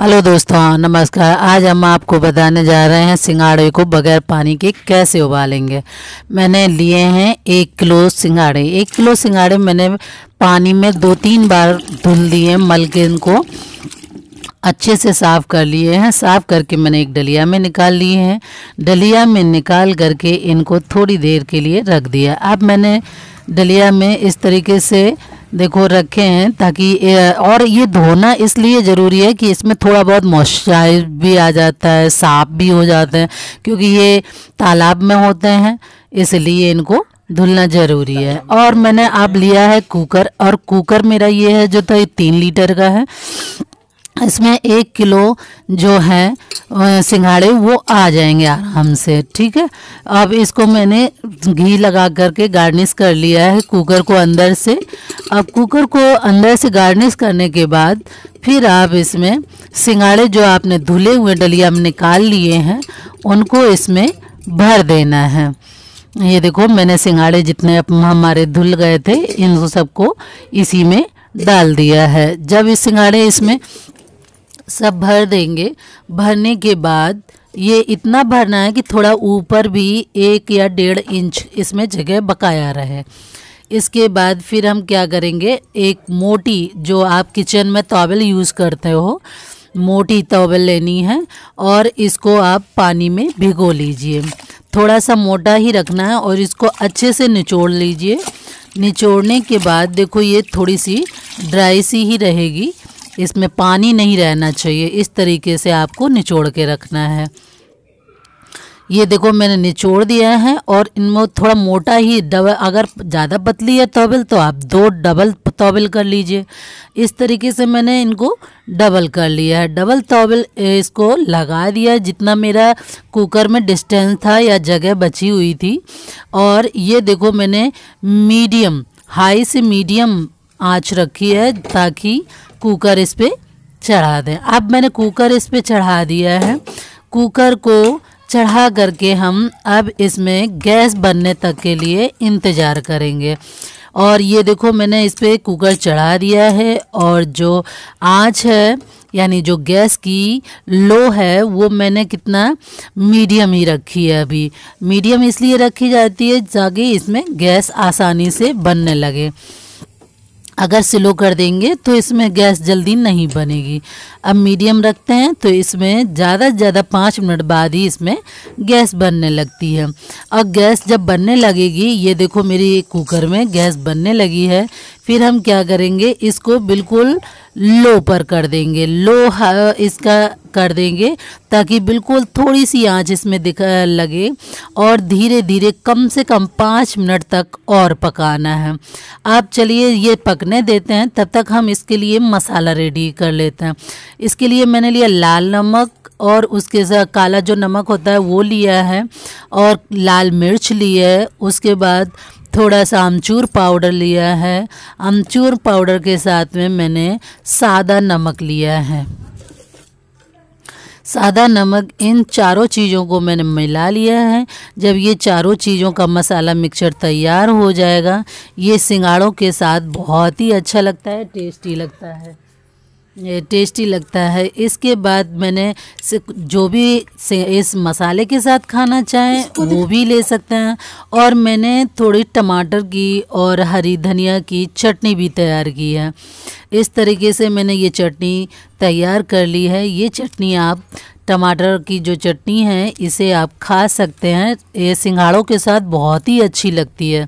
Hello दोस्तों नमस्कार आज हम आपको बताने जा रहे हैं सिंगाड़े को बगैर पानी के कैसे उबालेंगे मैंने लिए हैं एक किलो सिंगाड़े एक किलो सिंगाड़े मैंने पानी में दो तीन बार धुल दिए मल के इनको अच्छे से साफ़ कर लिए हैं साफ़ करके मैंने एक डलिया में निकाल लिए हैं डलिया में निकाल करके इनको थोड़ी देर के लिए रख दिया अब मैंने डलिया में इस तरीके से देखो रखे हैं ताकि और ये धोना इसलिए ज़रूरी है कि इसमें थोड़ा बहुत मॉइस्चराइज भी आ जाता है साफ भी हो जाते हैं क्योंकि ये तालाब में होते हैं इसलिए इनको धुलना ज़रूरी है अच्छा। और मैंने आप लिया है कुकर और कुकर मेरा ये है जो था तो तीन लीटर का है इसमें एक किलो जो है सिंघाड़े वो आ जाएंगे आराम से ठीक है अब इसको मैंने घी लगा करके गार्निश कर लिया है कुकर को अंदर से अब कुकर को अंदर से गार्निश करने के बाद फिर आप इसमें सिंघाड़े जो आपने धुले हुए डलिया में निकाल लिए हैं उनको इसमें भर देना है ये देखो मैंने सिंघाड़े जितने हमारे धुल गए थे इन सबको इसी में डाल दिया है जब ये सिंघाड़े इसमें सब भर देंगे भरने के बाद ये इतना भरना है कि थोड़ा ऊपर भी एक या डेढ़ इंच इसमें जगह बकाया रहे इसके बाद फिर हम क्या करेंगे एक मोटी जो आप किचन में तोवल यूज़ करते हो मोटी तोवल लेनी है और इसको आप पानी में भिगो लीजिए थोड़ा सा मोटा ही रखना है और इसको अच्छे से निचोड़ लीजिए निचोड़ने के बाद देखो ये थोड़ी सी ड्राई सी ही रहेगी इसमें पानी नहीं रहना चाहिए इस तरीके से आपको निचोड़ के रखना है ये देखो मैंने निचोड़ दिया है और इनमें थोड़ा मोटा ही डबल अगर ज़्यादा पतली है तोबल तो आप दो डबल तोबिल कर लीजिए इस तरीके से मैंने इनको डबल कर लिया है डबल तोबल इसको लगा दिया जितना मेरा कुकर में डिस्टेंस था या जगह बची हुई थी और ये देखो मैंने मीडियम हाई से मीडियम आँच रखी है ताकि कुकर इस पर चढ़ा दें अब मैंने कुकर इस पर चढ़ा दिया है कुकर को चढ़ा करके हम अब इसमें गैस बनने तक के लिए इंतज़ार करेंगे और ये देखो मैंने इस पर कुकर चढ़ा दिया है और जो आँच है यानी जो गैस की लो है वो मैंने कितना मीडियम ही रखी है अभी मीडियम इसलिए रखी जाती है ताकि इसमें गैस आसानी से बनने लगे अगर स्लो कर देंगे तो इसमें गैस जल्दी नहीं बनेगी अब मीडियम रखते हैं तो इसमें ज़्यादा से ज़्यादा पाँच मिनट बाद ही इसमें गैस बनने लगती है और गैस जब बनने लगेगी ये देखो मेरी कुकर में गैस बनने लगी है फिर हम क्या करेंगे इसको बिल्कुल लो पर कर देंगे लो इसका कर देंगे ताकि बिल्कुल थोड़ी सी आंच इसमें दिख लगे और धीरे धीरे कम से कम पाँच मिनट तक और पकाना है आप चलिए ये पकने देते हैं तब तक हम इसके लिए मसाला रेडी कर लेते हैं इसके लिए मैंने लिया लाल नमक और उसके साथ काला जो नमक होता है वो लिया है और लाल मिर्च ली है उसके बाद थोड़ा सा अमचूर पाउडर लिया है अमचूर पाउडर के साथ में मैंने सादा नमक लिया है सादा नमक इन चारों चीज़ों को मैंने मिला लिया है जब ये चारों चीज़ों का मसाला मिक्सचर तैयार हो जाएगा ये सिंगाड़ों के साथ बहुत ही अच्छा लगता है टेस्टी लगता है टेस्टी लगता है इसके बाद मैंने जो भी इस मसाले के साथ खाना चाहें वो भी ले सकते हैं और मैंने थोड़ी टमाटर की और हरी धनिया की चटनी भी तैयार की है इस तरीके से मैंने ये चटनी तैयार कर ली है ये चटनी आप टमाटर की जो चटनी है इसे आप खा सकते हैं ये सिंगाड़ों के साथ बहुत ही अच्छी लगती है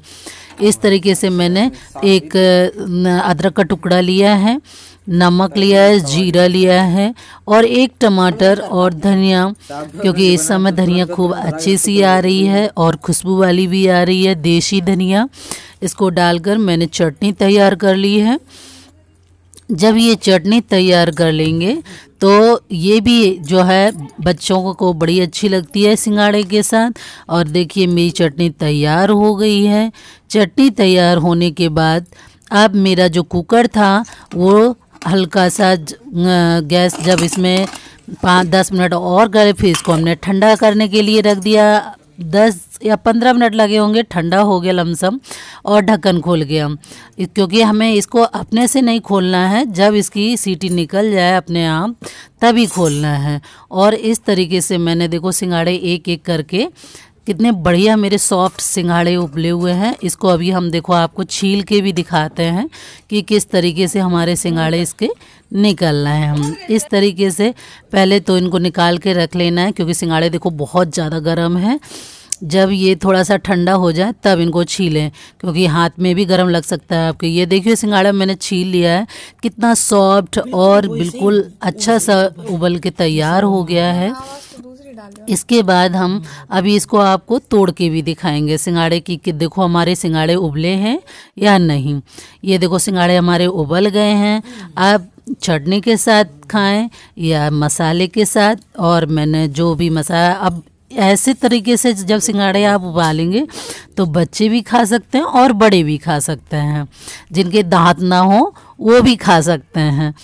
इस तरीके से मैंने एक अदरक का टुकड़ा लिया है नमक लिया है जीरा लिया है और एक टमाटर और धनिया क्योंकि इस समय धनिया खूब अच्छे सी आ रही है और खुशबू वाली भी आ रही है देसी धनिया इसको डालकर मैंने चटनी तैयार कर ली है जब ये चटनी तैयार कर लेंगे तो ये भी जो है बच्चों को बड़ी अच्छी लगती है सिंगाड़े के साथ और देखिए मेरी चटनी तैयार हो गई है चटनी तैयार होने के बाद अब मेरा जो कुकर था वो हल्का सा गैस जब इसमें पाँच दस मिनट और गए फिर इसको हमने ठंडा करने के लिए रख दिया दस या पंद्रह मिनट लगे होंगे ठंडा हो गया लमसम और ढक्कन खोल गया क्योंकि हमें इसको अपने से नहीं खोलना है जब इसकी सीटी निकल जाए अपने आप तभी खोलना है और इस तरीके से मैंने देखो सिंगाड़े एक एक करके कितने बढ़िया मेरे सॉफ्ट सिंघाड़े उबले हुए हैं इसको अभी हम देखो आपको छील के भी दिखाते हैं कि किस तरीके से हमारे सिंघाड़े इसके निकल रहे हैं हम इस तरीके से पहले तो इनको निकाल के रख लेना है क्योंकि सिंघाड़े देखो बहुत ज़्यादा गर्म है जब ये थोड़ा सा ठंडा हो जाए तब इनको छीलें क्योंकि हाथ में भी गर्म लग सकता है आपके ये देखिए सिंगाड़ा मैंने छील लिया है कितना सॉफ्ट और बिल्कुल अच्छा सा उबल के तैयार हो गया है इसके बाद हम अभी इसको आपको तोड़ के भी दिखाएंगे सिंगाड़े की कि देखो हमारे सिंगाड़े उबले हैं या नहीं ये देखो सिंगाड़े हमारे उबल गए हैं आप चटनी के साथ खाएं या मसाले के साथ और मैंने जो भी मसाला अब ऐसे तरीके से जब सिंगाड़े आप उबालेंगे तो बच्चे भी खा सकते हैं और बड़े भी खा सकते हैं जिनके दांत ना हो वो भी खा सकते हैं